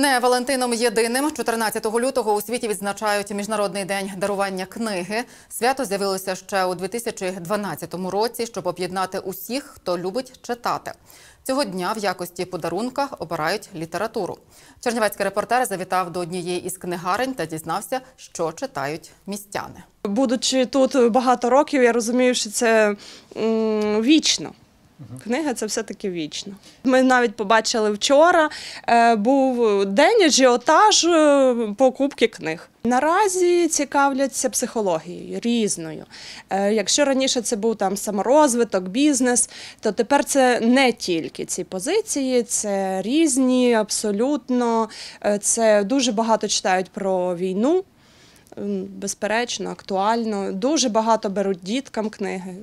Не Валентином єдиним 14 лютого у світі відзначають міжнародний день дарування книги. Свято з'явилося ще у 2012 році, щоб об'єднати усіх, хто любить читати. Цього дня в якості подарунка обирають літературу. Чернівецький репортер завітав до однієї із книгарень та дізнався, що читають містяни. Будучи тут багато років, я розумію, що це вічно. Книга це все-таки вічно. Ми навіть побачили вчора. Е, був день ажіотажу е, покупки книг. Наразі цікавляться психологією різною. Е, якщо раніше це був там саморозвиток, бізнес, то тепер це не тільки ці позиції, це різні, абсолютно. Це дуже багато читають про війну. Безперечно, актуально. Дуже багато беруть діткам книги.